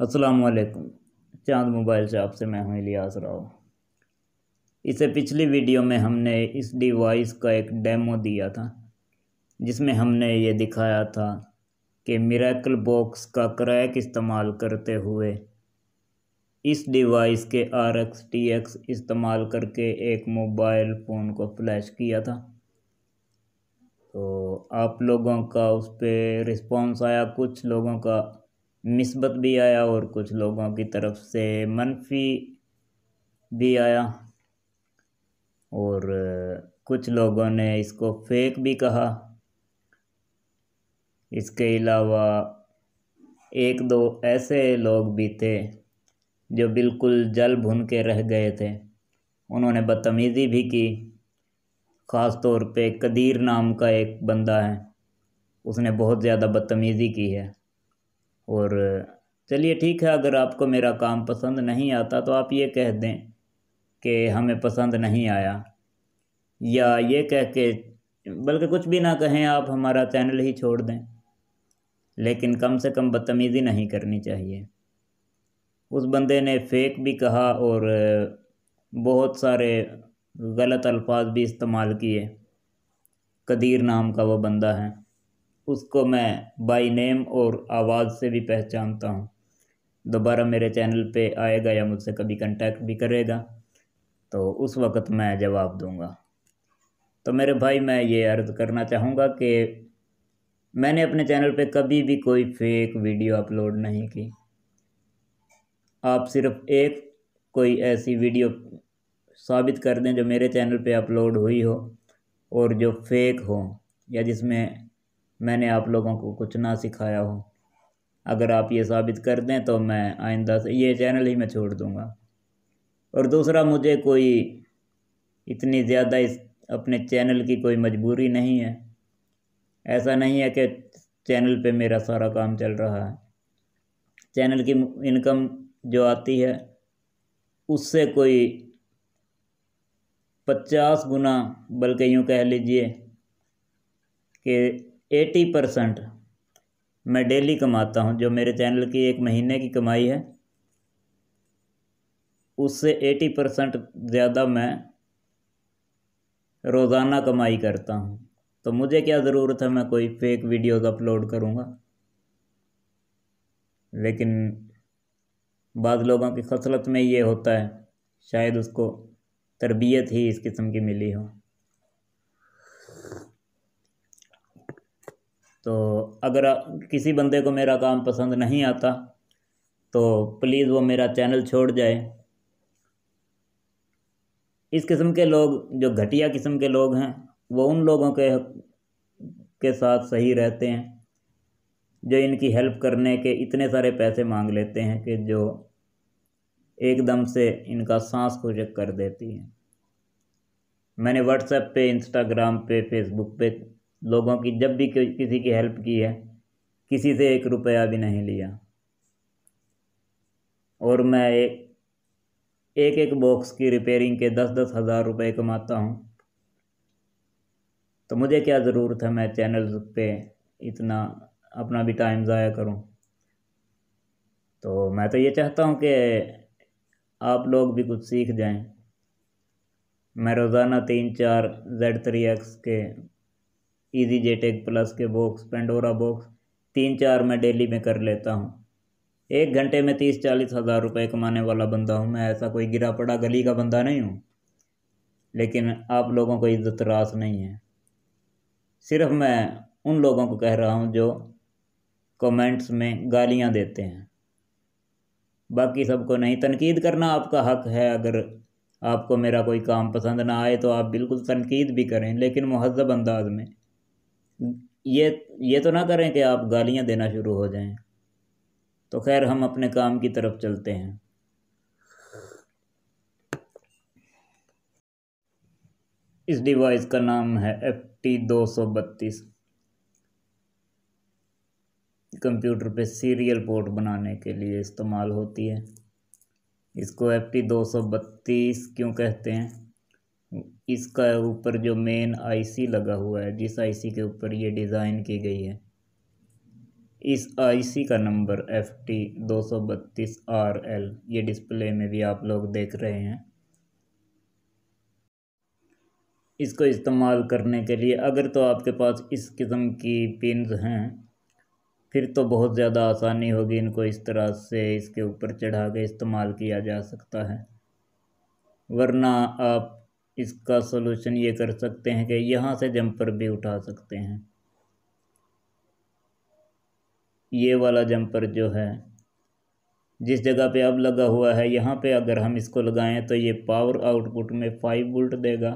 वालेकुम चांद mobile shop से मैं हूं इलियास राव इसे पिछली वीडियो में हमने इस डिवाइस का एक डेमो दिया था जिसमें हमने ये दिखाया था कि मिराकल बॉक्स का क्रैक इस्तेमाल करते हुए इस डिवाइस के आर एक्स टी एक्स इस्तेमाल करके एक मोबाइल फ़ोन को फ्लैश किया था तो आप लोगों का उस पर रिस्पॉन्स आया कुछ लोगों का नस्बत भी आया और कुछ लोगों की तरफ से मनफी भी आया और कुछ लोगों ने इसको फेक भी कहा इसके अलावा एक दो ऐसे लोग भी थे जो बिल्कुल जल भुन के रह गए थे उन्होंने बदतमीज़ी भी की ख़ास तौर पे कदीर नाम का एक बंदा है उसने बहुत ज़्यादा बदतमीज़ी की है और चलिए ठीक है अगर आपको मेरा काम पसंद नहीं आता तो आप ये कह दें कि हमें पसंद नहीं आया या ये कह के बल्कि कुछ भी ना कहें आप हमारा चैनल ही छोड़ दें लेकिन कम से कम बदतमीज़ी नहीं करनी चाहिए उस बंदे ने फेक भी कहा और बहुत सारे गलत अल्फाज भी इस्तेमाल किए कदीर नाम का वो बंदा है उसको मैं बाई नेम और आवाज़ से भी पहचानता हूँ दोबारा मेरे चैनल पे आएगा या मुझसे कभी कांटेक्ट भी करेगा तो उस वक़्त मैं जवाब दूँगा तो मेरे भाई मैं ये अर्ज़ करना चाहूँगा कि मैंने अपने चैनल पे कभी भी कोई फेक वीडियो अपलोड नहीं की आप सिर्फ एक कोई ऐसी वीडियो साबित कर दें जो मेरे चैनल पे अपलोड हुई हो और जो फेक हो या जिसमें मैंने आप लोगों को कुछ ना सिखाया हो अगर आप ये साबित कर दें तो मैं आइंदा से ये चैनल ही मैं छोड़ दूँगा और दूसरा मुझे कोई इतनी ज़्यादा इस अपने चैनल की कोई मजबूरी नहीं है ऐसा नहीं है कि चैनल पे मेरा सारा काम चल रहा है चैनल की इनकम जो आती है उससे कोई पचास गुना बल्कि यूँ कह लीजिए कि एटी परसेंट मैं डेली कमाता हूँ जो मेरे चैनल की एक महीने की कमाई है उससे एटी परसेंट ज़्यादा मैं रोज़ाना कमाई करता हूँ तो मुझे क्या ज़रूरत है मैं कोई फेक वीडियोस अपलोड करूँगा लेकिन बाद लोगों की खसलत में ये होता है शायद उसको तरबियत ही इस किस्म की मिली हो तो अगर किसी बंदे को मेरा काम पसंद नहीं आता तो प्लीज़ वो मेरा चैनल छोड़ जाए इस किस्म के लोग जो घटिया किस्म के लोग हैं वो उन लोगों के के साथ सही रहते हैं जो इनकी हेल्प करने के इतने सारे पैसे मांग लेते हैं कि जो एकदम से इनका सांस खुशक कर देती हैं मैंने व्हाट्सएप पे इंस्टाग्राम पे फेसबुक पे लोगों की जब भी किसी की हेल्प की है किसी से एक रुपया भी नहीं लिया और मैं एक एक बॉक्स की रिपेयरिंग के दस दस हज़ार रुपये कमाता हूँ तो मुझे क्या ज़रूरत है मैं चैनल पे इतना अपना भी टाइम ज़ाया करूँ तो मैं तो ये चाहता हूँ कि आप लोग भी कुछ सीख जाएं मैं रोज़ाना तीन चार जेड थ्री एक्स के ईजी टेक प्लस के बॉक्स पेंडोरा बॉक्स तीन चार मैं डेली में कर लेता हूँ एक घंटे में तीस चालीस हज़ार रुपये कमाने वाला बंदा हूँ मैं ऐसा कोई गिरा पड़ा गली का बंदा नहीं हूँ लेकिन आप लोगों को इज्जत रास नहीं है सिर्फ मैं उन लोगों को कह रहा हूँ जो कमेंट्स में गालियाँ देते हैं बाकी सबको नहीं तनकीद करना आपका हक है अगर आपको मेरा कोई काम पसंद ना आए तो आप बिल्कुल तनकीद भी करें लेकिन महजब अंदाज में ये ये तो ना करें कि आप गालियाँ देना शुरू हो जाएं तो खैर हम अपने काम की तरफ चलते हैं इस डिवाइस का नाम है एफ टी दो सौ बत्तीस कंप्यूटर पे सीरियल पोर्ट बनाने के लिए इस्तेमाल होती है इसको एफ टी दो सौ बत्तीस क्यों कहते हैं इसका ऊपर जो मेन आईसी लगा हुआ है जिस आईसी के ऊपर ये डिज़ाइन की गई है इस आईसी का नंबर एफ टी दो सौ बत्तीस आर एल ये डिस्प्ले में भी आप लोग देख रहे हैं इसको इस्तेमाल करने के लिए अगर तो आपके पास इस किस्म की पिनज हैं फिर तो बहुत ज़्यादा आसानी होगी इनको इस तरह से इसके ऊपर चढ़ा के इस्तेमाल किया जा सकता है वरना आप इसका सोल्यूशन ये कर सकते हैं कि यहाँ से जंपर भी उठा सकते हैं ये वाला जंपर जो है जिस जगह पे अब लगा हुआ है यहाँ पे अगर हम इसको लगाएं तो ये पावर आउटपुट में फाइव वोल्ट देगा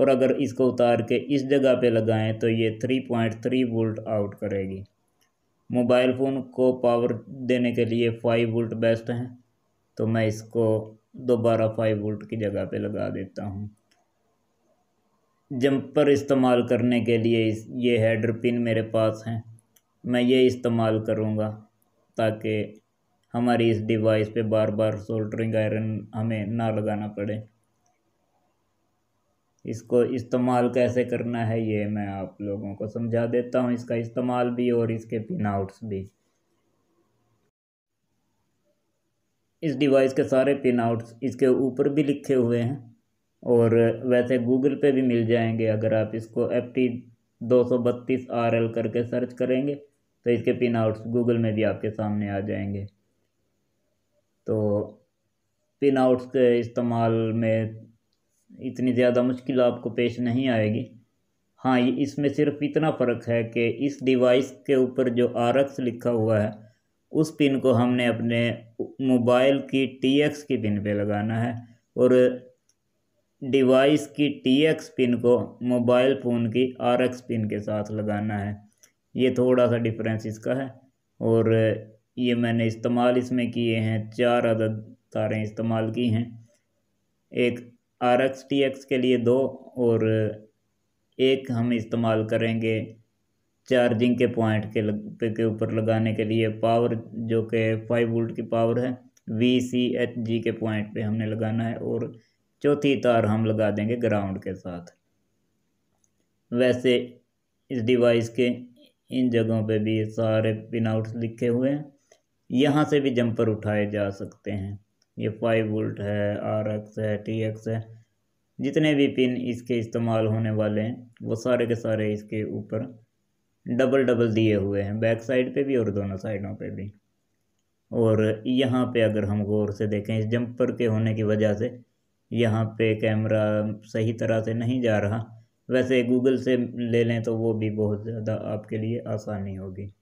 और अगर इसको उतार के इस जगह पे लगाएं तो ये three point three volt out करेगी मोबाइल फ़ोन को पावर देने के लिए फाइव वोल्ट बेस्ट हैं तो मैं इसको दोबारा फाइव वोल्ट की जगह पे लगा देता हूँ जंपर इस्तेमाल करने के लिए ये हेडर पिन मेरे पास हैं मैं ये इस्तेमाल करूँगा ताकि हमारी इस डिवाइस पे बार बार सोल्डरिंग आयरन हमें ना लगाना पड़े इसको इस्तेमाल कैसे करना है ये मैं आप लोगों को समझा देता हूँ इसका इस्तेमाल भी और इसके पिन आउट्स भी इस डिवाइस के सारे पिन आउट्स इसके ऊपर भी लिखे हुए हैं और वैसे गूगल पे भी मिल जाएंगे अगर आप इसको एफ टी दो सौ बत्तीस आर एल करके सर्च करेंगे तो इसके पिन आउट्स गूगल में भी आपके सामने आ जाएंगे तो पिन आउट्स के इस्तेमाल में इतनी ज़्यादा मुश्किल आपको पेश नहीं आएगी हाँ इसमें सिर्फ इतना फ़र्क है कि इस डिवाइस के ऊपर जो आर एक्स लिखा हुआ है उस पिन को हमने अपने मोबाइल की टी एक्स की पिन पे लगाना है और डिवाइस की टी एक्स पिन को मोबाइल फ़ोन की आर एक्स पिन के साथ लगाना है ये थोड़ा सा डिफरेंस इसका है और ये मैंने इस्तेमाल इसमें किए हैं चार अदद तारें इस्तेमाल की हैं एक आर एक्स टी एक्स के लिए दो और एक हम इस्तेमाल करेंगे चार्जिंग के पॉइंट के लग, के ऊपर लगाने के लिए पावर जो कि फाइव वोल्ट की पावर है वी सी एच जी के पॉइंट पे हमने लगाना है और चौथी तार हम लगा देंगे ग्राउंड के साथ वैसे इस डिवाइस के इन जगहों पे भी सारे पिन लिखे हुए हैं यहाँ से भी जंपर उठाए जा सकते हैं ये फाइव वोल्ट है आर एक्स है टी एक्स है जितने भी पिन इसके इस्तेमाल होने वाले हैं वो सारे के सारे इसके ऊपर डबल डबल दिए हुए हैं बैक साइड पे भी और दोनों साइडों पे भी और यहाँ पे अगर हम गौर से देखें इस जंपर के होने की वजह से यहाँ पे कैमरा सही तरह से नहीं जा रहा वैसे गूगल से ले लें तो वो भी बहुत ज़्यादा आपके लिए आसानी होगी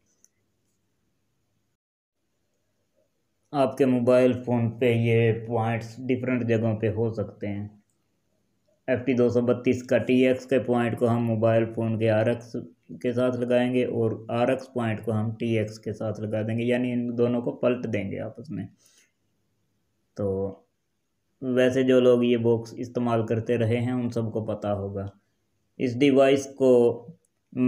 आपके मोबाइल फ़ोन पे ये पॉइंट्स डिफरेंट जगहों पे हो सकते हैं एफ टी दो सौ बत्तीस का टी एक्स के पॉइंट को हम मोबाइल फ़ोन के आर एक्स के साथ लगाएंगे और आर एक्स पॉइंट को हम टी एक्स के साथ लगा देंगे यानी इन दोनों को पलट देंगे आपस में तो वैसे जो लोग ये बॉक्स इस्तेमाल करते रहे हैं उन सबको पता होगा इस डिवाइस को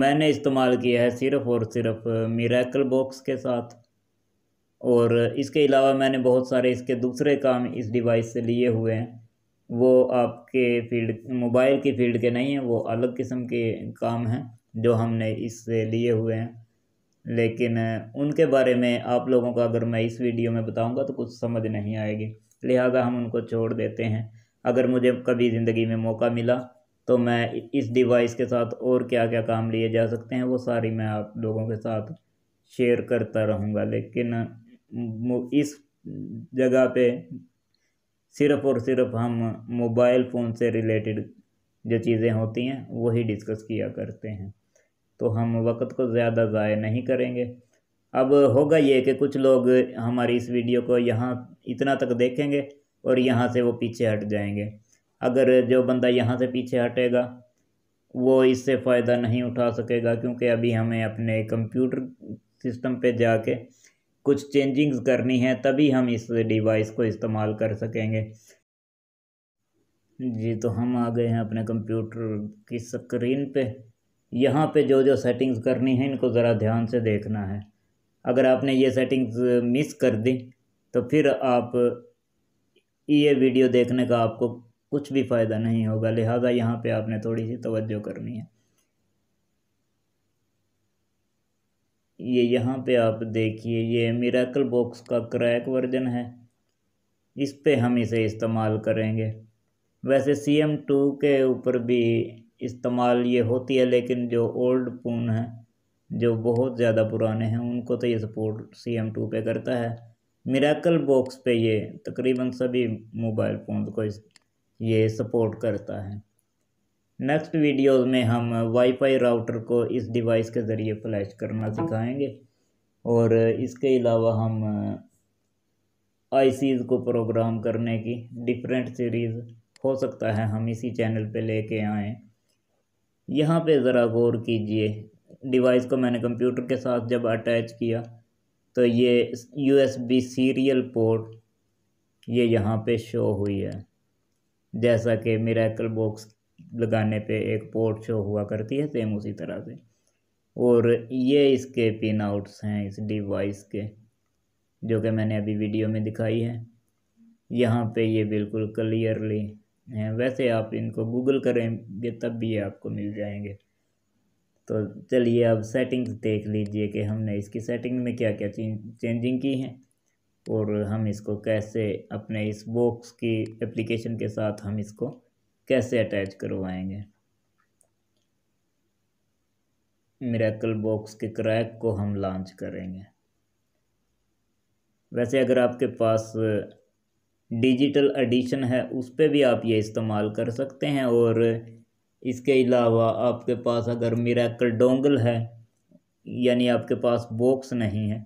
मैंने इस्तेमाल किया है सिर्फ़ और सिर्फ मिराकल बॉक्स के साथ और इसके अलावा मैंने बहुत सारे इसके दूसरे काम इस डिवाइस से लिए हुए हैं वो आपके फील्ड मोबाइल की फील्ड के नहीं हैं वो अलग किस्म के काम हैं जो हमने इससे लिए हुए हैं लेकिन उनके बारे में आप लोगों को अगर मैं इस वीडियो में बताऊंगा तो कुछ समझ नहीं आएगी लिहाजा हम उनको छोड़ देते हैं अगर मुझे कभी ज़िंदगी में मौका मिला तो मैं इस डिवाइस के साथ और क्या क्या काम लिए जा सकते हैं वो सारी मैं आप लोगों के साथ शेयर करता रहूँगा लेकिन इस जगह पे सिर्फ और सिर्फ हम मोबाइल फ़ोन से रिलेटेड जो चीज़ें होती हैं वही डिस्कस किया करते हैं तो हम वक्त को ज़्यादा ज़ाय नहीं करेंगे अब होगा ये कि कुछ लोग हमारी इस वीडियो को यहाँ इतना तक देखेंगे और यहाँ से वो पीछे हट जाएंगे अगर जो बंदा यहाँ से पीछे हटेगा वो इससे फ़ायदा नहीं उठा सकेगा क्योंकि अभी हमें अपने कंप्यूटर सिस्टम पे जाके कुछ चेंजिंग्स करनी है तभी हम इस डिवाइस को इस्तेमाल कर सकेंगे जी तो हम आ गए हैं अपने कंप्यूटर की स्क्रीन पे यहाँ पे जो जो सेटिंग्स करनी है इनको ज़रा ध्यान से देखना है अगर आपने ये सेटिंग्स मिस कर दी तो फिर आप ये वीडियो देखने का आपको कुछ भी फ़ायदा नहीं होगा लिहाजा यहाँ पे आपने थोड़ी सी तवज्जो करनी है ये यहाँ पे आप देखिए ये मिराकल बॉक्स का क्रैक वर्जन है इस पे हम इसे इस्तेमाल करेंगे वैसे सी एम टू के ऊपर भी इस्तेमाल ये होती है लेकिन जो ओल्ड पून है जो बहुत ज़्यादा पुराने हैं उनको तो ये सपोर्ट सी एम टू पे करता है मेराकल बॉक्स पे ये तकरीबन सभी मोबाइल फ़ोन को इस ये सपोर्ट करता है नेक्स्ट वीडियोस में हम वाईफाई राउटर को इस डिवाइस के ज़रिए फ्लैश करना सिखाएंगे और इसके अलावा हम आईसीज uh, को प्रोग्राम करने की डिफरेंट सीरीज़ हो सकता है हम इसी चैनल पे लेके आएँ यहाँ पे ज़रा गौर कीजिए डिवाइस को मैंने कंप्यूटर के साथ जब अटैच किया तो ये U S B serial port ये यहाँ पे शो हुई है जैसा कि मेराकल बॉक्स लगाने पे एक पोर्ट शो हुआ करती है सेम उसी तरह से और ये इसके पिन आउट्स हैं इस डिवाइस के जो कि मैंने अभी वीडियो में दिखाई है यहाँ पे ये बिल्कुल क्लियरली हैं वैसे आप इनको गूगल करेंगे तब भी ये आपको मिल जाएंगे तो चलिए अब सेटिंग्स देख लीजिए कि हमने इसकी सेटिंग में क्या क्या चेंजिंग की है और हम इसको कैसे अपने इस बॉक्स की एप्लीकेशन के साथ हम इसको कैसे अटैच करवाएंगे मेरेकल बॉक्स के क्रैक को हम लॉन्च करेंगे वैसे अगर आपके पास डिजिटल एडिशन है उस पर भी आप ये इस्तेमाल कर सकते हैं और इसके अलावा आपके पास अगर मेराकल डोंगल है यानी आपके पास बॉक्स नहीं है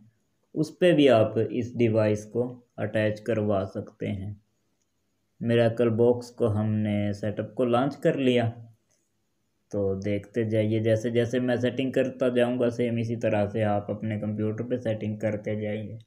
उस पर भी आप इस डिवाइस को अटैच करवा सकते हैं मेराकल बॉक्स को हमने सेटअप को लॉन्च कर लिया तो देखते जाइए जैसे जैसे मैं सेटिंग करता जाऊंगा सेम इसी तरह से आप अपने कंप्यूटर पे सेटिंग करते जाइए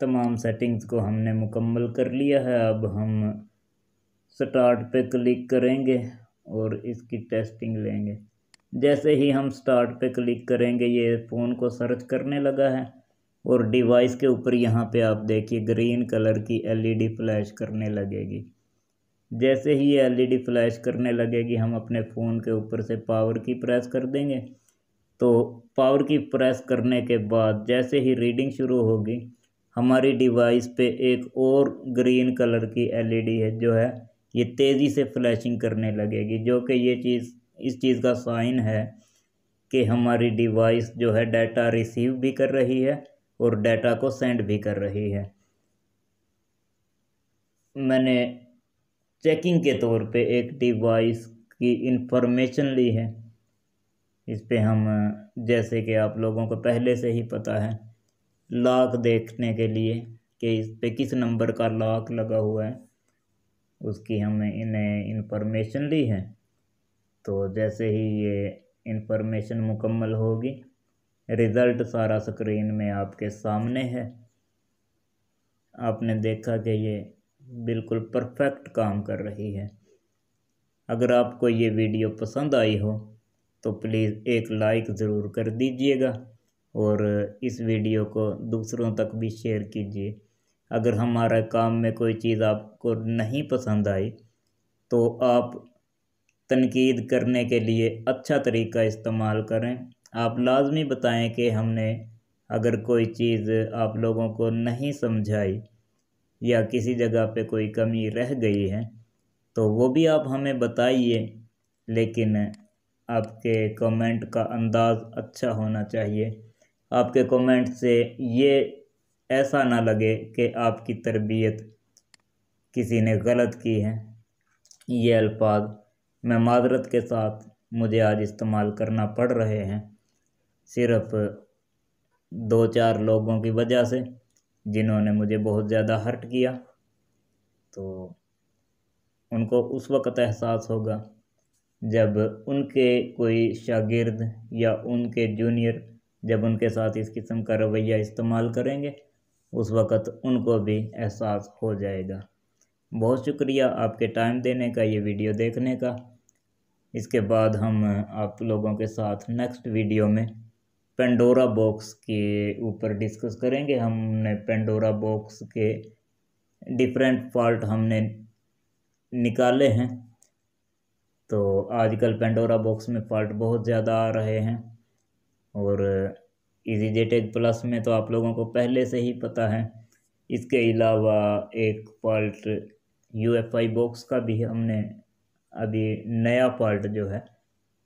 तमाम सेटिंग्स को हमने मुकम्मल कर लिया है अब हम स्टार्ट पे क्लिक करेंगे और इसकी टेस्टिंग लेंगे जैसे ही हम स्टार्ट पे क्लिक करेंगे ये फ़ोन को सर्च करने लगा है और डिवाइस के ऊपर यहाँ पे आप देखिए ग्रीन कलर की एलईडी फ्लैश करने लगेगी जैसे ही ये एल फ्लैश करने लगेगी हम अपने फ़ोन के ऊपर से पावर की प्रेस कर देंगे तो पावर की प्रेस करने के बाद जैसे ही रीडिंग शुरू होगी हमारी डिवाइस पे एक और ग्रीन कलर की एलईडी है जो है ये तेज़ी से फ्लैशिंग करने लगेगी जो कि ये चीज़ इस चीज़ का साइन है कि हमारी डिवाइस जो है डाटा रिसीव भी कर रही है और डाटा को सेंड भी कर रही है मैंने चेकिंग के तौर पे एक डिवाइस की इंफॉर्मेशन ली है इस पर हम जैसे कि आप लोगों को पहले से ही पता है लॉक देखने के लिए कि इस पे किस नंबर का लाख लगा हुआ है उसकी हमें इन्हें इन्फॉर्मेशन ली है तो जैसे ही ये इन्फॉर्मेशन मुकम्मल होगी रिज़ल्ट सारा स्क्रीन में आपके सामने है आपने देखा कि ये बिल्कुल परफेक्ट काम कर रही है अगर आपको ये वीडियो पसंद आई हो तो प्लीज़ एक लाइक ज़रूर कर दीजिएगा और इस वीडियो को दूसरों तक भी शेयर कीजिए अगर हमारा काम में कोई चीज़ आपको नहीं पसंद आई तो आप तनकीद करने के लिए अच्छा तरीका इस्तेमाल करें आप लाजमी बताएं कि हमने अगर कोई चीज़ आप लोगों को नहीं समझाई या किसी जगह पे कोई कमी रह गई है तो वो भी आप हमें बताइए लेकिन आपके कमेंट का अंदाज़ अच्छा होना चाहिए आपके कमेंट से ये ऐसा ना लगे कि आपकी तरबियत किसी ने गलत की है ये अल्फाज मैं मादरत के साथ मुझे आज इस्तेमाल करना पड़ रहे हैं सिर्फ दो चार लोगों की वजह से जिन्होंने मुझे बहुत ज़्यादा हर्ट किया तो उनको उस वक़्त एहसास होगा जब उनके कोई शागिर्द या उनके जूनियर जब उनके साथ इस किस्म का रवैया इस्तेमाल करेंगे उस वक़्त उनको भी एहसास हो जाएगा बहुत शुक्रिया आपके टाइम देने का ये वीडियो देखने का इसके बाद हम आप लोगों के साथ नेक्स्ट वीडियो में पेंडोरा बॉक्स के ऊपर डिस्कस करेंगे हमने पेंडोरा बॉक्स के डिफरेंट फॉल्ट हमने निकाले हैं तो आजकल पेंडोरा बॉक्स में फॉल्ट बहुत ज़्यादा आ रहे हैं और इजी एज प्लस में तो आप लोगों को पहले से ही पता है इसके अलावा एक part U F I box का भी हमने अभी नया पार्ट जो है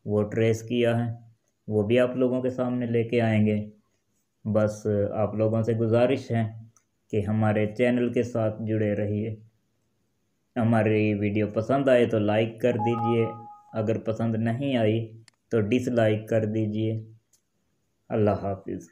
वो ट्रेस किया है वो भी आप लोगों के सामने लेके आएंगे बस आप लोगों से गुजारिश है कि हमारे चैनल के साथ जुड़े रहिए हमारी वीडियो पसंद आए तो लाइक कर दीजिए अगर पसंद नहीं आई तो डिसलाइक कर दीजिए अल्लाह हाफिज़